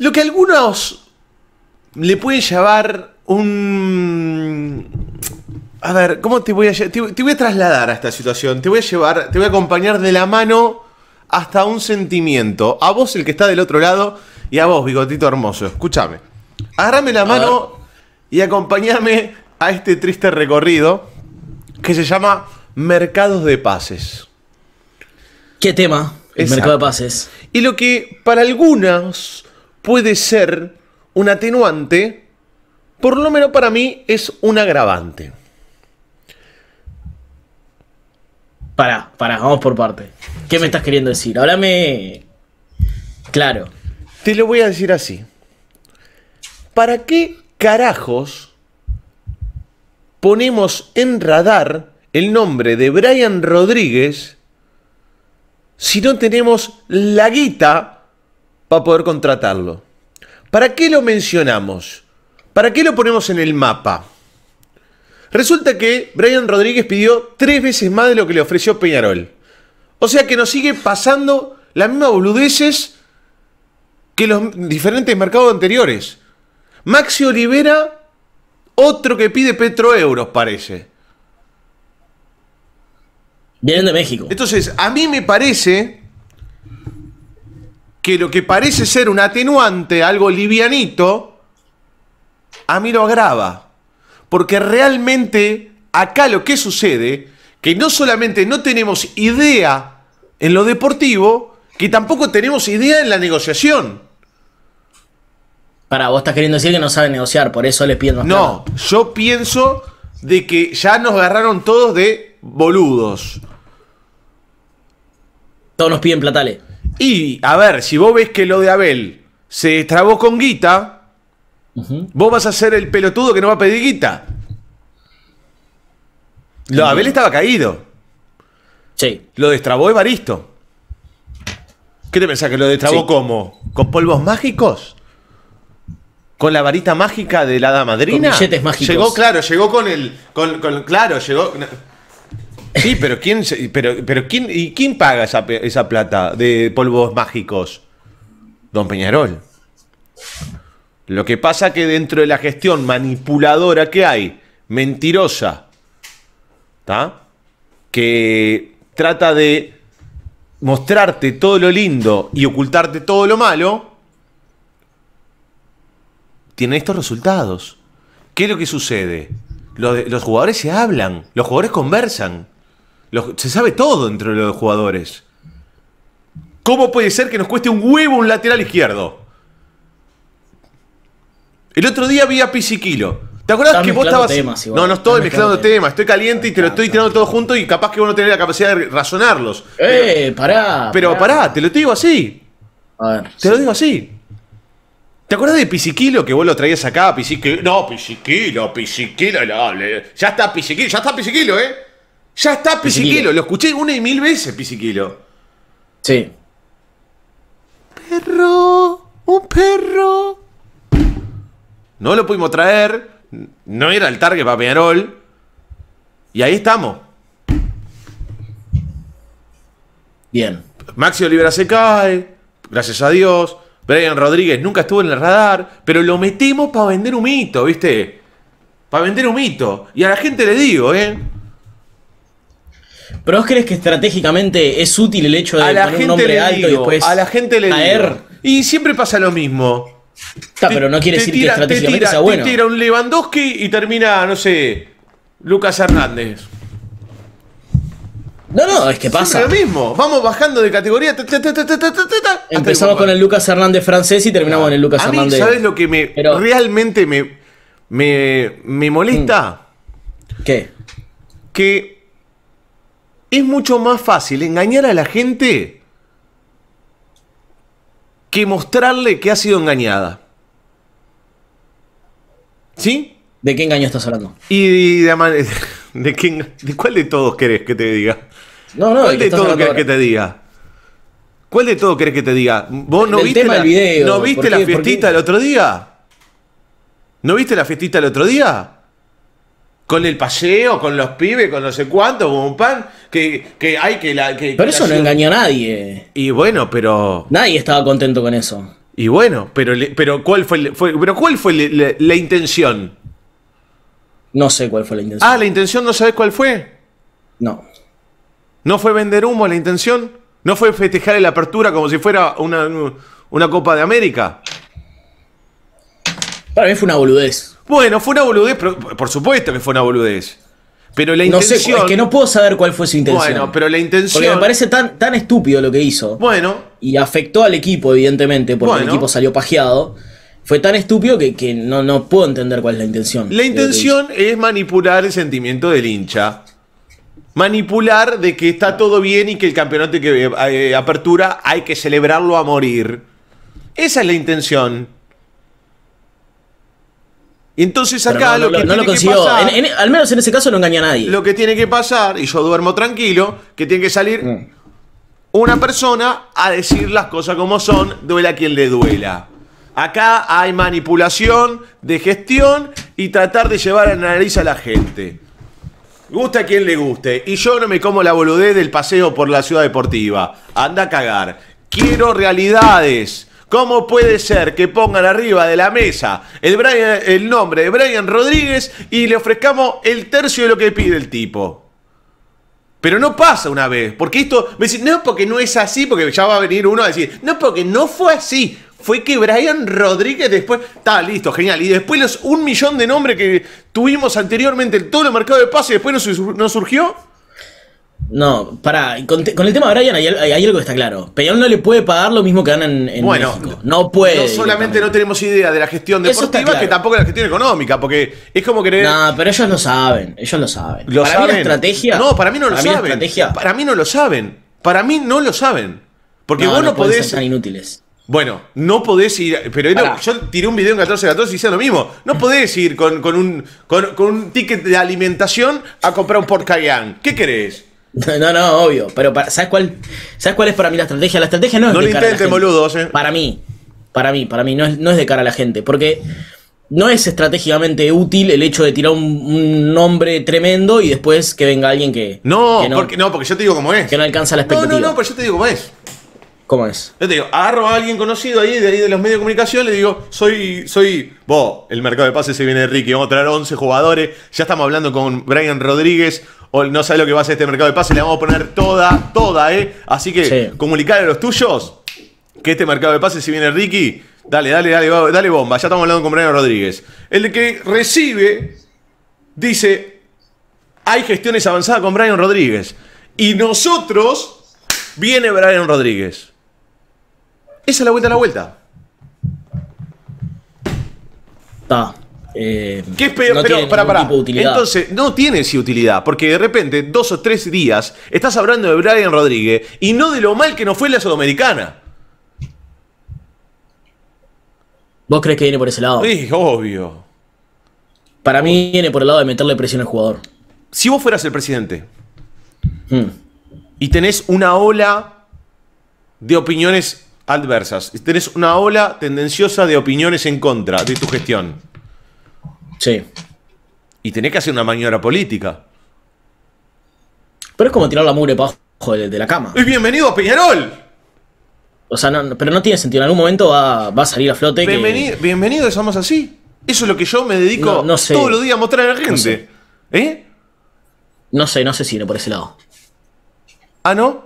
Lo que a algunos le pueden llevar un... A ver, ¿cómo te voy a te, voy a trasladar a esta situación? Te voy a llevar, te voy a acompañar de la mano hasta un sentimiento. A vos, el que está del otro lado, y a vos, bigotito hermoso. Escúchame. Agarrame la mano y acompañame a este triste recorrido que se llama Mercados de Pases. ¿Qué tema? El mercado de pases. Y lo que para algunos puede ser un atenuante, por lo menos para mí es un agravante. Para, para vamos por parte. ¿Qué me estás queriendo decir? me, claro. Te lo voy a decir así. ¿Para qué carajos ponemos en radar el nombre de Brian Rodríguez si no tenemos la guita para poder contratarlo. ¿Para qué lo mencionamos? ¿Para qué lo ponemos en el mapa? Resulta que Brian Rodríguez pidió tres veces más de lo que le ofreció Peñarol. O sea que nos sigue pasando las mismas boludeces que los diferentes mercados anteriores. Maxi Olivera, otro que pide petroeuros, parece. Vienen de México. Entonces, a mí me parece que lo que parece ser un atenuante, algo livianito, a mí lo agrava. Porque realmente acá lo que sucede, que no solamente no tenemos idea en lo deportivo, que tampoco tenemos idea en la negociación. Para, vos estás queriendo decir que no saben negociar, por eso les pido... No, yo pienso de que ya nos agarraron todos de boludos. Todos nos piden platales. Y, a ver, si vos ves que lo de Abel se destrabó con guita, vos vas a ser el pelotudo que no va a pedir guita. Lo de Abel estaba caído. Sí. Lo destrabó Evaristo. ¿Qué te pensás que lo destrabó como? cómo? ¿Con polvos mágicos? ¿Con la varita mágica de la damadrina. madrina? Llegó, claro, llegó con el. claro, llegó. Sí, pero ¿quién, pero, pero ¿quién, y quién paga esa, plata de polvos mágicos? Don Peñarol. Lo que pasa que dentro de la gestión manipuladora que hay, mentirosa, que trata de mostrarte todo lo lindo y ocultarte todo lo malo, tiene estos resultados. ¿Qué es lo que sucede? los jugadores se hablan, los jugadores conversan se sabe todo entre los jugadores. ¿Cómo puede ser que nos cueste un huevo un lateral izquierdo? El otro día vi a Pisiquilo. ¿Te acuerdas que vos estabas. No, no estoy mezclando, temas. Estoy caliente y te lo estoy tirando todo junto y capaz que vos no tenés la capacidad de razonarlos. ¡Eh! Pero, pará. Pero pará. te lo digo así. A ver. Te lo digo así. ¿Te acuerdas de Pisiquilo que vos lo traías acá? Pisiquilo. No, Pisiquilo, Pisiquilo. ya está Pisiquilo, ya está Pisiquilo, ¿eh? Ya está Pisiquilo, lo escuché una y mil veces, Pisiquilo. Sí. Perro, un perro. No lo pudimos traer, no era el target para Peñarol. Y ahí estamos. Bien. Maxi Olivera se cae, gracias a Dios. Brian Rodríguez nunca estuvo en el radar, pero lo metimos para vender un mito, ¿viste? Para vender un mito. Y a la gente le digo, ¿eh? Pero vos crees que estratégicamente es útil el hecho de a poner un nombre alto y después a la gente le caer. Y siempre pasa lo mismo. Está, pero no quiere decir que estratégicamente sea bueno. Te tira un Lewandowski y termina, no sé, Lucas Hernández. No, no, es que pasa. lo mismo. Vamos bajando de categoría. Empezamos con el Lucas Hernández francés y terminamos con el Lucas a Hernández. ¿Sabes lo que me realmente me, me, me molesta? Mm. ¿Qué? Que es mucho más fácil engañar a la gente que mostrarle que ha sido engañada. ¿Sí? ¿De qué engaño estás hablando? Y de, cuál de todos querés que te diga. No, no, ¿Cuál de todos querés que te diga? ¿Cuál de todos querés que te diga? ¿Vos no viste, la, video, ¿no viste la fiestita el otro día? ¿No viste la fiestita el otro día? con el paseo, con los pibes, con no sé cuánto, con un pan, que, hay que la... Que, pero eso no engañó a nadie. Y bueno, pero... Nadie estaba contento con eso. Y bueno, pero, pero ¿cuál fue, pero cuál fue la, intención? No sé cuál fue la intención. Ah, la intención no sabes cuál fue. No. ¿No fue vender humo la intención? ¿No fue festejar la apertura como si fuera una, una Copa de América? Para mí fue una boludez. Bueno, fue una boludez, por supuesto que fue una boludez. Pero la intención. No sé, es que no puedo saber cuál fue su intención. Bueno, pero la intención. Porque me parece tan, tan estúpido lo que hizo. Bueno. Y afectó al equipo, evidentemente, porque el equipo salió pajeado. Fue tan estúpido que, que no, no puedo entender cuál es la intención. La intención es manipular el sentimiento del hincha manipular de que está todo bien y que el campeonato que eh, apertura hay que celebrarlo a morir. Esa es la intención. Entonces acá lo que tiene que pasar, al menos en ese caso no engaña a nadie. Lo que tiene que pasar, y yo duermo tranquilo, que tiene que salir mm. una persona a decir las cosas como son, duela quien le duela. Acá hay manipulación de gestión y tratar de llevar a la nariz a la gente. Gusta a quien le guste. Y yo no me como la boludez del paseo por la ciudad deportiva. Anda a cagar. Quiero realidades. ¿Cómo puede ser que pongan arriba de la mesa el, nombre de Brian Rodríguez y le ofrezcamos el tercio de lo que pide el tipo? Pero no pasa una vez, porque esto, me es no porque no es así, porque ya va a venir uno a decir, no porque no fue así, fue que Brian Rodríguez después, está listo, genial, y después los un millón de nombres que tuvimos anteriormente en todo el mercado de pases, después no, no surgió, no, pará, con, el tema de Brian hay, algo que está claro. Peñón no le puede pagar lo mismo que ganan en, bueno, México. No puede. No solamente no tenemos idea de la gestión deportiva, que tampoco de la gestión económica, porque es como querer. No, pero ellos lo saben, ellos lo saben. ¿Lo para saben? mí la estrategia. No, para mí no lo saben. Para mí no lo saben. Para mí no lo saben. Porque vos no, podés. Ser inútiles. Bueno, no podés ir. Pero yo tiré un video en 1414 y hice lo mismo. No podés ir con, un, ticket de alimentación a comprar un porcayán. ¿Qué querés? No, no, obvio. Pero ¿sabes cuál? ¿Sabes cuál es para mí la estrategia? La estrategia no es no de cara a la gente. Eh. Para mí. Para mí, para mí, no es, no es de cara a la gente. Porque no es estratégicamente útil el hecho de tirar un, nombre tremendo y después que venga alguien que. No, no, porque, yo te digo cómo es. Que no alcanza la expectativa. No, no, pero yo te digo cómo es. ¿Cómo es? Yo te digo, agarro a alguien conocido ahí de ahí de los medios de comunicación, le digo, soy, soy, vos, el mercado de pases se viene de Ricky, vamos a traer 11 jugadores, ya estamos hablando con Brian Rodríguez, o no sabe lo que va a hacer este mercado de pases, le vamos a poner toda, toda, ¿eh? Así que comunicarle comunicar a los tuyos que este mercado de pases, si viene Ricky, dale, dale, dale, dale bomba. Ya estamos hablando con Brian Rodríguez. El que recibe dice, hay gestiones avanzadas con Brian Rodríguez. Y nosotros viene Brian Rodríguez. Esa es la vuelta a la vuelta. Está. Eh, ¿Qué es para, Entonces, no tiene si utilidad, porque de repente, dos o tres días, estás hablando de Brian Rodríguez y no de lo mal que no fue la Sudamericana. ¿Vos crees que viene por ese lado? Sí, obvio. Para mí viene por el lado de meterle presión al jugador. Si vos fueras el presidente hmm. y tenés una ola de opiniones adversas, tenés una ola tendenciosa de opiniones en contra de tu gestión Sí. Y tenés que hacer una maniobra política. Pero es como tirar la mugre para abajo de, la cama. ¡Y bienvenido a Peñarol! O sea, no, pero no tiene sentido. En algún momento va, a salir a flote. Bienvenido, somos así. Eso es lo que yo me dedico todos los días a mostrar a la gente. ¿Eh? No sé, no sé si no por ese lado. ¿Ah, no?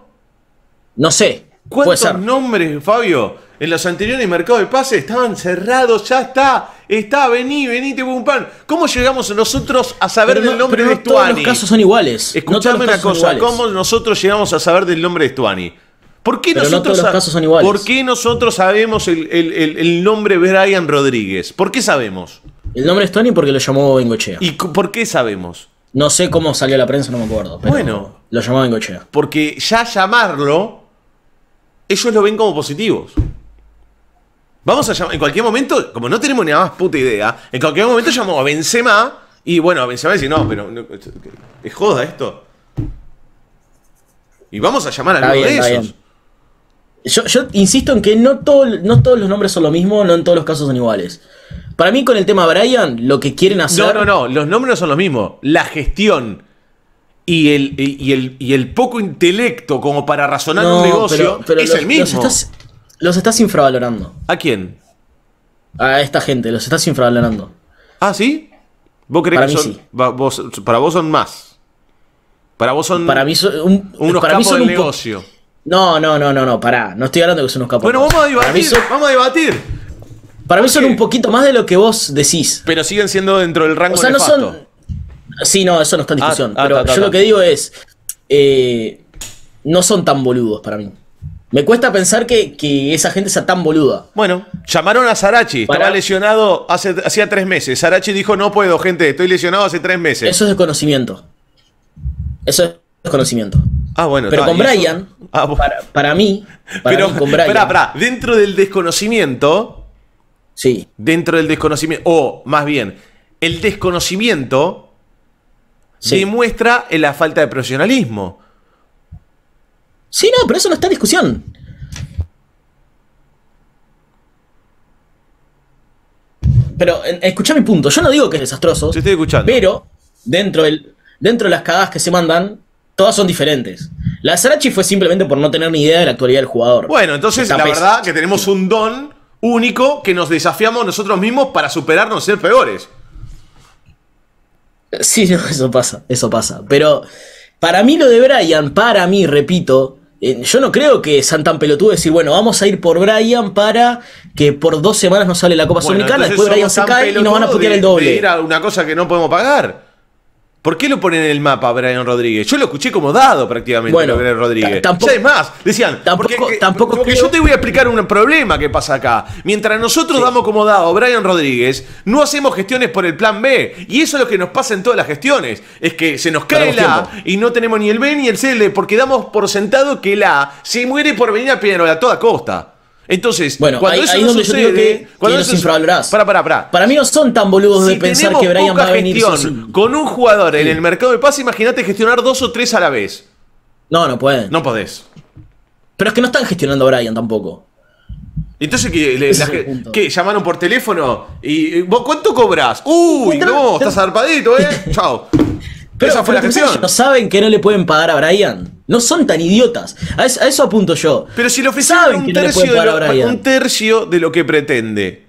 No sé. ¿Cuántos nombres, Fabio? En los anteriores mercados de pases estaban cerrados, ya está. Está, vení, vení, te un pan. ¿Cómo llegamos nosotros a saber del nombre de Estuani? Todos los casos son iguales. Escuchame una cosa, ¿cómo nosotros llegamos a saber del nombre de Estuani? ¿Por qué, nosotros, casos son ¿Por qué nosotros sabemos el, nombre Brian Rodríguez? ¿Por qué sabemos? El nombre de Tony porque lo llamó Bengochea. ¿Y por qué sabemos? No sé cómo salió la prensa, no me acuerdo. bueno, lo llamó Bengochea. Porque ya llamarlo, ellos lo ven como positivos. Vamos a llamar, en cualquier momento, como no tenemos ni la más puta idea, en cualquier momento llamó a Benzema y bueno, a Benzema dice, no, pero es joda esto. Y vamos a llamar a alguno de esos. Yo, insisto en que no, no todos los nombres son lo mismo, no en todos los casos son iguales. Para mí con el tema Brian, lo que quieren hacer... No, no, no, los nombres no son los mismos. La gestión y el, y, el, poco intelecto como para razonar un negocio es el mismo. Los estás infravalorando. ¿A quién? A esta gente, los estás infravalorando. ¿Ah, sí? ¿Vos crees para que mí sí. vos, para vos son más? Para vos son para mí son unos para capos mí son un negocio. No, no, no, no, no, pará. No estoy hablando de que son unos capos. Bueno, vamos a debatir. vamos a debatir. Para mí son un poquito más de lo que vos decís. Pero siguen siendo dentro del rango. de O sea, no son. Sí, no, eso no está en ah, discusión. Ah, pero yo lo que digo es. Eh, no son tan boludos para mí. Me cuesta pensar que, esa gente sea tan boluda. Bueno, llamaron a Sarachi. Estaba lesionado hace, hacía tres meses. Sarachi dijo, no puedo, gente, estoy lesionado hace tres meses. Eso es desconocimiento. Eso es desconocimiento. Ah, bueno. Pero ah, con Brian, para, mí, pero, con Brian. Dentro del desconocimiento. Sí. Dentro del desconocimiento. O, más bien, el desconocimiento muestra en la falta de profesionalismo. Sí, no, pero eso no está en discusión. Pero escucha mi punto. Yo no digo que es desastroso. Sí, estoy escuchando. Pero dentro, del, dentro de las cagadas que se mandan, todas son diferentes. La de Sarachi fue simplemente por no tener ni idea de la actualidad del jugador. Bueno, entonces la verdad que tenemos un don único que nos desafiamos nosotros mismos para superarnos y ser peores. Sí, eso pasa, eso pasa. Pero para mí lo de Brian, para mí, repito, eh, yo no creo que sean tan pelotudos decir, bueno, vamos a ir por Brian para que por dos semanas no sale la Copa bueno, Sudamericana, después Brian se cae y nos van a putear el doble. Era una cosa que no podemos pagar. ¿Por qué lo ponen en el mapa Brian Rodríguez? Yo lo escuché como dado prácticamente a Brian Rodríguez. Tampoco, ya es más, decían, tampoco, porque, yo te voy a explicar un problema que pasa acá. Mientras nosotros damos como dado a Brian Rodríguez, no hacemos gestiones por el plan B. Y eso es lo que nos pasa en todas las gestiones. Es que se nos cae el A y no tenemos ni el B ni el C, porque damos por sentado que el A se muere por venir a Peñarol a toda costa. Entonces, bueno, cuando eso sucede, Para, para, para. Para mí no son tan boludos de pensar que Brian va a venir con un jugador en el mercado de Paz, imagínate gestionar dos o tres a la vez. No, no pueden. No podés. Pero es que no están gestionando a Brian tampoco. Entonces, que ¿qué? ¿Llamaron por teléfono? ¿Y vos cuánto cobras? ¡Uy! No, estás zarpadito, ¿eh? Chao. Pero, Esa fue la gestión. no saben que no le pueden pagar a Brian. No son tan idiotas. A eso, apunto yo. Pero si lo ofrecen un, tercio de lo, un tercio de lo que pretende.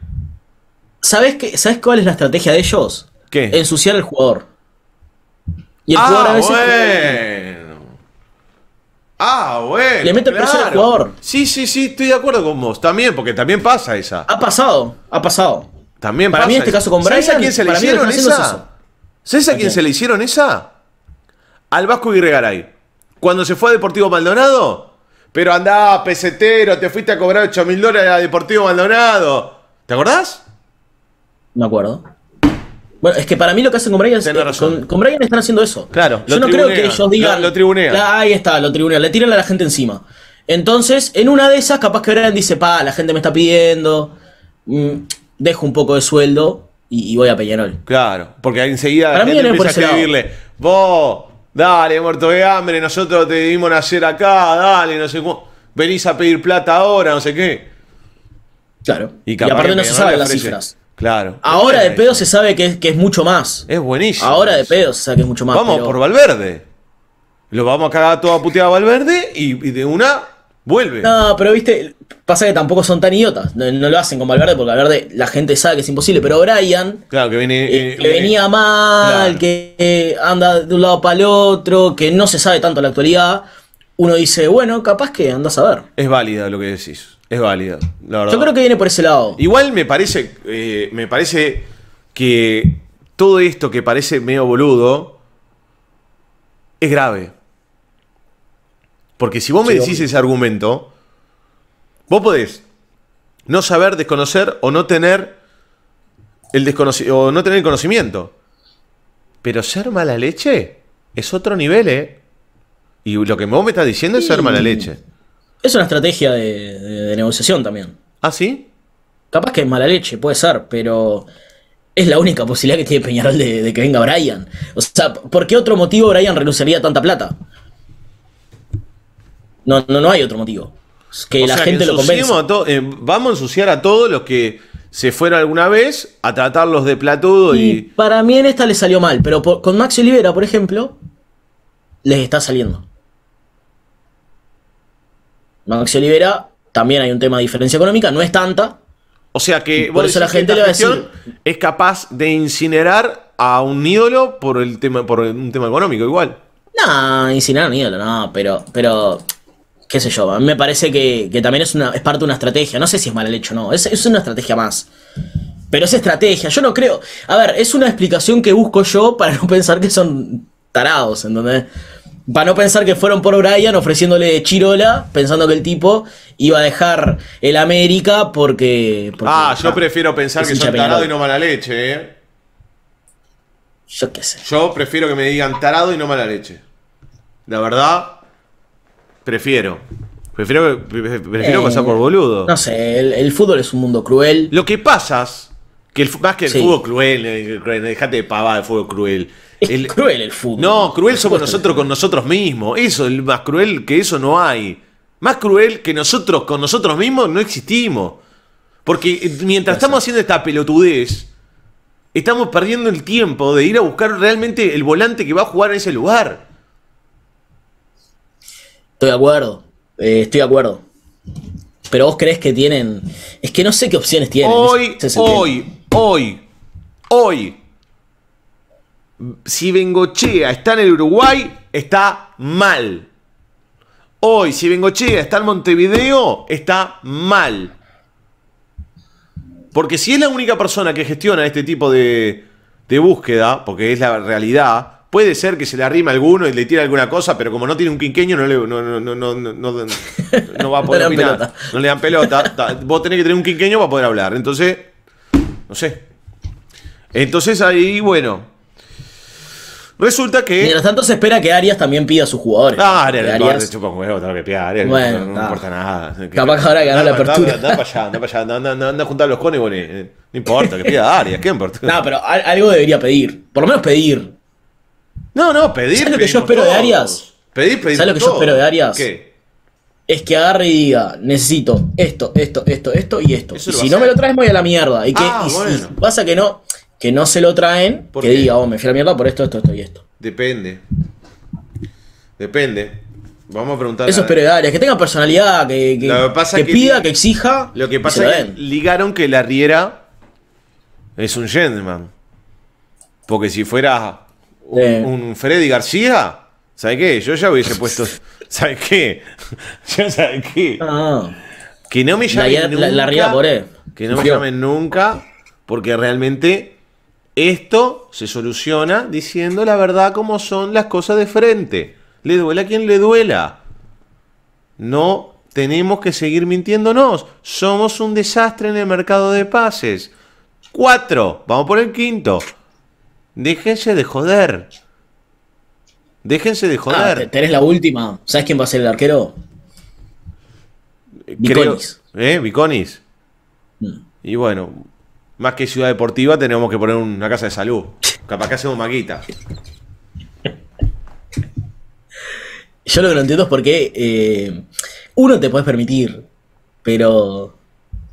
¿Sabes, cuál es la estrategia de ellos? ¿Qué? Ensuciar al jugador. Y el ah, jugador a Bueno. Ah, bueno. Le mete el presión al jugador. Sí, sí, sí, estoy de acuerdo con vos. También, porque también pasa esa. Ha pasado, ha pasado. También para mí en este caso con Brian. a quién se le hicieron esa? ¿Sabes a, quién, se le hicieron esa? Al Vasco Irregaray cuando se fue a Deportivo Maldonado? Pero andaba pesetero, te fuiste a cobrar 8 mil dólares a Deportivo Maldonado. ¿Te acordás? No acuerdo. Bueno, es que para mí lo que hacen con Brian es. Eh, con, están haciendo eso. Claro. Yo no creo que ellos digan. Lo, tribunean. Ahí está, lo tribunean. Le tiran a la gente encima. Entonces, en una de esas, capaz que Brian dice, pa, la gente me está pidiendo. Mm, dejo un poco de sueldo y, voy a Peñarol. Claro, porque enseguida para gente mí no empieza a escribirle, vos Dale, muerto de hambre, nosotros te dimos nacer acá, dale, no sé cómo. Venís a pedir plata ahora, no sé qué. Claro. Y, aparte no se saben las cifras. Claro. Ahora de pedo se sabe que es, mucho más. Es buenísimo. Ahora de pedo se sabe que es mucho más. Vamos por Valverde. Lo vamos a cagar toda puteada a Valverde y, y de una Vuelve. No, pero viste, pasa que tampoco son tan idiotas. No, lo hacen con Valverde porque Valverde la gente sabe que es imposible. Pero Brian, claro, que, viene, eh, eh, venía mal, que eh, anda de un lado para el otro, que no se sabe tanto la actualidad, uno dice, bueno, capaz que anda a saber Es válida lo que decís. Es válida, Yo creo que viene por ese lado. Igual me parece, me parece que todo esto que parece medio boludo es grave. Porque si vos me decís ese argumento, vos podés no saber, desconocer o no tener el o no tener conocimiento. Pero ser mala leche es otro nivel, ¿eh? Y lo que vos me estás diciendo es ser mala leche. Es una estrategia de, negociación también. ¿Ah, sí? Capaz que es mala leche, puede ser, pero es la única posibilidad que tiene Peñarol de, que venga Brian. O sea, ¿por qué otro motivo Brian renunciaría a tanta plata? No, no, hay otro motivo. Que la gente lo convenza. Eh, vamos a ensuciar a todos los que se fueron alguna vez a tratarlos de platudo y. Para mí en esta le salió mal, pero con Max Olivera, por ejemplo, les está saliendo. Max Olivera, también hay un tema de diferencia económica, no es tanta. O sea que por eso la gente de le va a Es capaz de incinerar a un ídolo por el tema, por un tema económico, igual. No, incinerar a un ídolo, no, pero, pero qué sé yo, a mí me parece que, también es, una, es parte de una estrategia. No sé si es mala leche o no, es, es, una estrategia más. Pero es estrategia, yo no creo. A ver, es una explicación que busco yo para no pensar que son tarados, ¿entendés? Para no pensar que fueron por Brian ofreciéndole chirola, pensando que el tipo iba a dejar el América porque. ah, yo prefiero pensar que, son tarado y no mala leche, ¿eh? Yo qué sé. Yo prefiero que me digan tarado y no mala leche. La verdad, Prefiero. Prefiero, prefiero pasar eh, por boludo. No sé, el, fútbol es un mundo cruel. Lo que pasa que el, más que el fútbol eh, cruel, dejate de el fútbol cruel. Es cruel el fútbol. No, cruel somos nosotros con nosotros mismos. Eso, el más cruel que eso no hay. Más cruel que nosotros con nosotros mismos no existimos. Porque eh, mientras estamos haciendo esta pelotudez, estamos perdiendo el tiempo de ir a buscar realmente el volante que va a jugar en ese lugar. Estoy de acuerdo, eh, estoy de acuerdo. Pero vos crees que tienen. Es que no sé qué opciones tienen. Hoy, hoy, hoy, hoy. Si Bengochea está en el Uruguay, está mal. Hoy, si Bengochea está en Montevideo, está mal. Porque si es la única persona que gestiona este tipo de búsqueda, porque es la realidad, Puede ser que se le arrima alguno y le tire alguna cosa, pero como no tiene un quinqueño, no, le, no, no, no va a poder opinar. No le dan pelota. Vos tenés que tener un quinqueño para poder hablar. Entonces, no sé. Entonces ahí, bueno. Resulta que. Mientras tanto, se espera que Arias también pida a sus jugadores. Ah, Arias, Arias... chupa un huevo, que pida Arias. Bueno, no, importa nada. Capaz que ahora ganó la apertura. Anda, para allá, anda para allá, anda, anda, a juntar los cones, eh, No importa, que pida a Arias, ¿qué importa? No, pero algo debería pedir. Por lo menos pedir. No, no, pedir. ¿Sabes lo que yo espero de Arias? Pedir, pedir. ¿Sabes lo que yo espero de Arias? ¿Qué? Es que agarre y diga, necesito esto, esto, esto, esto y esto. Y si no me lo traes, voy a la mierda. Y que ah, bueno. pasa que no, que no se lo traen, que diga, oh, me fui a la mierda por esto, esto, esto y esto. Depende. Depende. Vamos a preguntar. Eso espero de Arias, que tenga personalidad, que, que pida, que exija. Lo que pasa es que ligaron que la Riera es un gentleman. Porque si fuera eh. un, Freddy García, ¿Sabe qué? Yo ya hubiese puesto. ¿Sabes qué? Yo, ¿sabes qué? que no me llamen nunca. Que no me llamen nunca, porque realmente esto se soluciona diciendo la verdad como son las cosas de frente. Le duela a quien le duela. No tenemos que seguir mintiéndonos. Somos un desastre en el mercado de pases. Cuatro. Vamos por el quinto. Déjense de joder. Déjense de ah, joder. Ah, tenés la última. ¿Sabes quién va a ser el arquero? Eh, Viconis. ¿Eh? Viconis. Mm. Y bueno, más que ciudad deportiva, tenemos que poner una casa de salud. Capaz que hacemos maquita. Yo lo que no entiendo es por qué eh, uno te puedes permitir, pero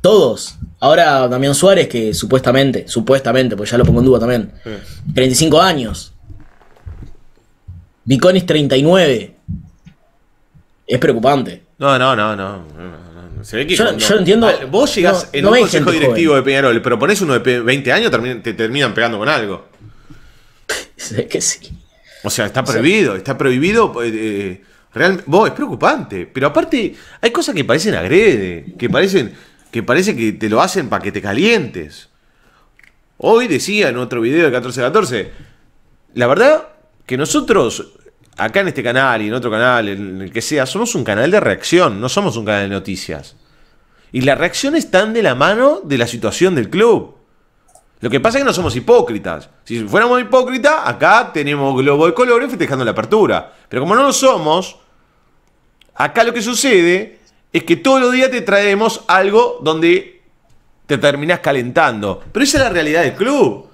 todos. Ahora Damián Suárez, que supuestamente, supuestamente, pues ya lo pongo en duda también. 35 años. Viconis 39. Es preocupante. No, no, no, no. yo, entiendo. vos llegás en un consejo directivo de Peñarol, pero ponés uno de 20 años, te terminan pegando con algo. sé que sí. O sea, está prohibido, está prohibido. Eh, eh, vos, es preocupante. Pero aparte, hay cosas que parecen agrede, que parecen que parece que te lo hacen para que te calientes. Hoy decía en otro video de 1414, la verdad que nosotros acá en este canal y en otro canal, en el que sea, somos un canal de reacción, no somos un canal de noticias. Y las reacciones están de la mano de la situación del club. Lo que pasa es que no somos hipócritas. Si fuéramos hipócritas, acá tenemos globo de colores festejando la apertura. Pero como no lo somos, acá lo que sucede es que todos los días te traemos algo donde te terminás calentando. Pero esa es la realidad del club.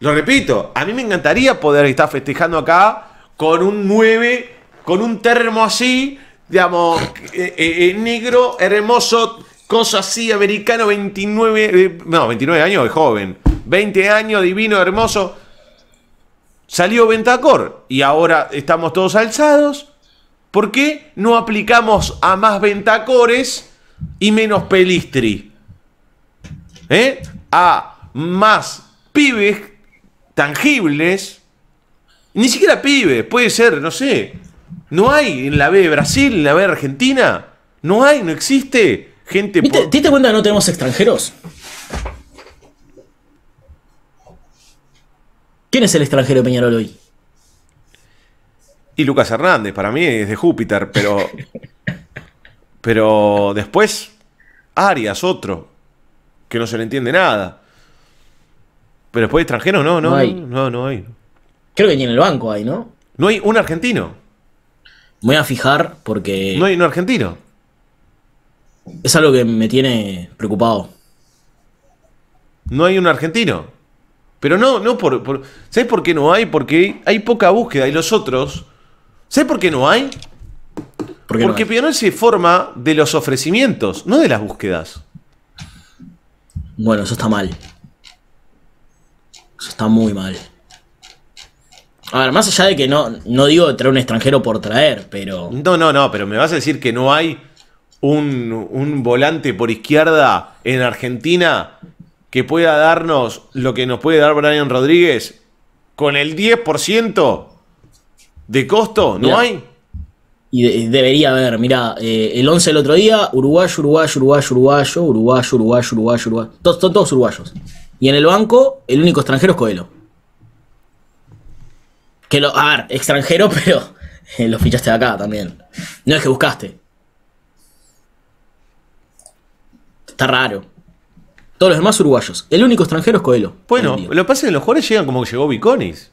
Lo repito, a mí me encantaría poder estar festejando acá con un 9, con un termo así, digamos, eh, eh, eh, negro, hermoso, cosa así, americano, 29, no, 29 años de joven, 20 años, divino, hermoso. Salió Ventacor y ahora estamos todos alzados ¿Por qué no aplicamos a más ventacores y menos pelistri? ¿Eh? A más pibes tangibles, ni siquiera pibes, puede ser, no sé. No hay en la B de Brasil, en la B de Argentina, no hay, no existe gente. ¿Te, diste cuenta que no tenemos extranjeros? ¿Quién es el extranjero de Peñarol hoy? Y Lucas Hernández, para mí es de Júpiter, pero. pero después, Arias, otro, que no se le entiende nada. Pero después extranjero no, no, hay. no, hay. Creo que ni en el banco hay, ¿no? No hay un argentino. voy a fijar porque. No hay un argentino. Es algo que me tiene preocupado. No hay un argentino. Pero no, no por ¿Sabes por qué no hay? Porque hay poca búsqueda y los otros ¿Sabes por qué no hay? Porque no se forma de los ofrecimientos, no de las búsquedas. Bueno, eso está mal. Eso está muy mal. A ver, más allá de que no, no digo traer un extranjero por traer, pero. No, no, no, pero me vas a decir que no hay un, un volante por izquierda en Argentina que pueda darnos lo que nos puede dar Brian Rodríguez con el 10% ¿De costo? ¿No hay? Y, debería haber, mirá, eh, el 11 el otro día, uruguayo, uruguayo, uruguayo, uruguayo, uruguayo, uruguayo, uruguayo, uruguayo. Todos, todos uruguayos. Y en el banco, el único extranjero es Coelho. Que lo, a ver, extranjero, pero eh, lo fichaste de acá también. No es que buscaste. Está raro. Todos los demás uruguayos. El único extranjero es Coelho. Bueno, lo que pasa es que los jugadores llegan como que llegó Biconis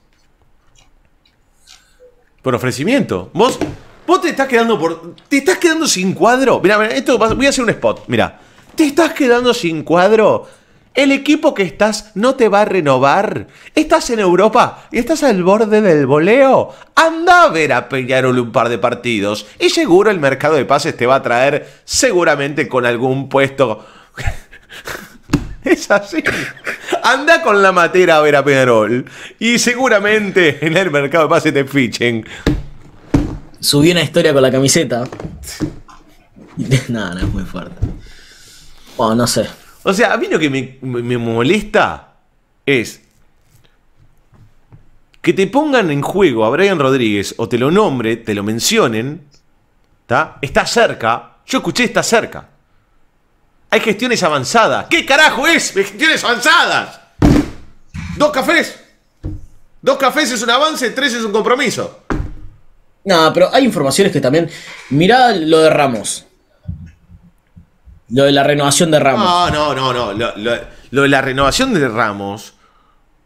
por ofrecimiento. Vos, vos te estás quedando por. ¿Te estás quedando sin cuadro? Mira, esto voy a hacer un spot. Mira, ¿te estás quedando sin cuadro? El equipo que estás no te va a renovar. Estás en Europa y estás al borde del boleo. Anda a ver a Peñarol un par de partidos y seguro el mercado de pases te va a traer seguramente con algún puesto Es así. Anda con la matera a ver a Peñarol. Y seguramente en el mercado de te fichen. Subí una historia con la camiseta. Nada, no, no, es muy fuerte. Bueno, no sé. O sea, a mí lo que me, molesta es que te pongan en juego a Brian Rodríguez o te lo nombre, te lo mencionen, está cerca. Yo escuché está cerca. Hay gestiones avanzadas. ¿Qué carajo es? Gestiones avanzadas. Dos cafés. Dos cafés es un avance, tres es un compromiso. No, pero hay informaciones que también. Mirá lo de Ramos. Lo de la renovación de Ramos. No, no, no, no. Lo, de la renovación de Ramos,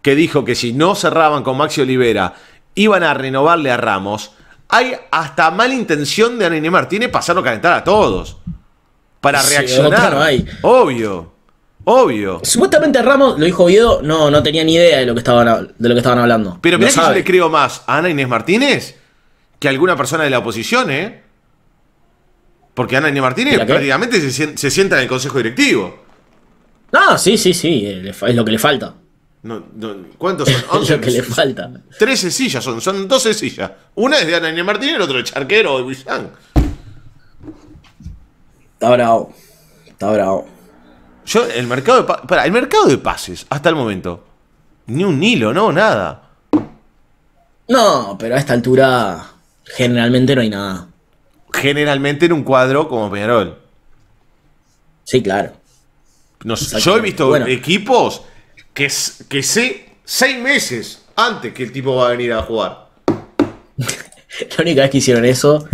que dijo que si no cerraban con Maxi Olivera, iban a renovarle a Ramos. Hay hasta mala intención de Anine Martínez pasarlo a calentar a todos para reaccionar. Obvio. Obvio. Supuestamente Ramos, lo dijo Oviedo, no, no tenía ni idea de lo que estaban, de lo que estaban hablando. Pero mirá que yo le creo más a Ana Inés Martínez que a alguna persona de la oposición, ¿eh? Porque Ana Inés Martínez prácticamente se, sienta en el consejo directivo. Ah, sí, sí, sí, eh, es lo que le falta. ¿Cuántos son? 11, lo que le falta. Tres sillas son, son 12 sillas. Una es de Ana Inés Martínez, el otro de Charquero o de Está bravo. Está bravo. Yo, el mercado de para, el mercado de pases, hasta el momento. Ni un hilo, no, nada. No, pero a esta altura generalmente no hay nada. Generalmente en un cuadro como Peñarol. Sí, claro. No, yo he visto equipos que, que sé seis meses antes que el tipo va a venir a jugar. La única vez que hicieron eso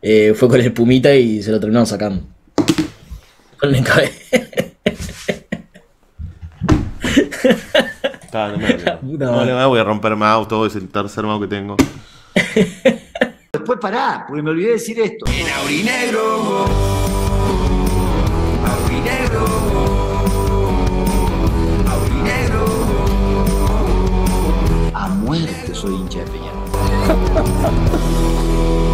eh, fue con el Pumita y se lo terminaron sacando no, me no, voy a romper mouse, todo es el tercer mouse que tengo. Después pará, porque me olvidé de decir esto. En aurinegro. Aurinegro. Aurinegro. A muerte soy hincha de Peñarol.